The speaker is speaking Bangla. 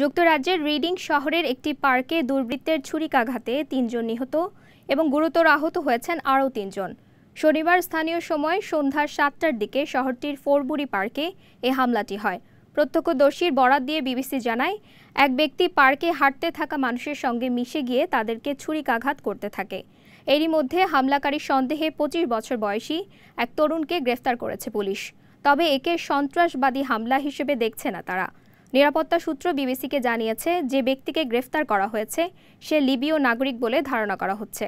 যুক্তরাজ্যের রিডিং শহরের একটি পার্কে দুর্বৃত্তের ছুরিকাঘাতে তিনজন নিহত এবং গুরুতর আহত হয়েছেন আরও তিনজন শনিবার স্থানীয় সময় সন্ধ্যা সাতটার দিকে শহরটির ফোরবুরি পার্কে এ হামলাটি হয় প্রত্যক্ষদর্শীর বরাত দিয়ে বিবিসি জানায় এক ব্যক্তি পার্কে হাঁটতে থাকা মানুষের সঙ্গে মিশে গিয়ে তাদেরকে ছুরিকাঘাত করতে থাকে এরই মধ্যে হামলাকারী সন্দেহে পঁচিশ বছর বয়সী এক তরুণকে গ্রেফতার করেছে পুলিশ তবে একে সন্ত্রাসবাদী হামলা হিসেবে দেখছে না তারা নিরাপত্তা সূত্র বিবিসিকে জানিয়েছে যে ব্যক্তিকে গ্রেফতার করা হয়েছে সে লিবীয় নাগরিক বলে ধারণা করা হচ্ছে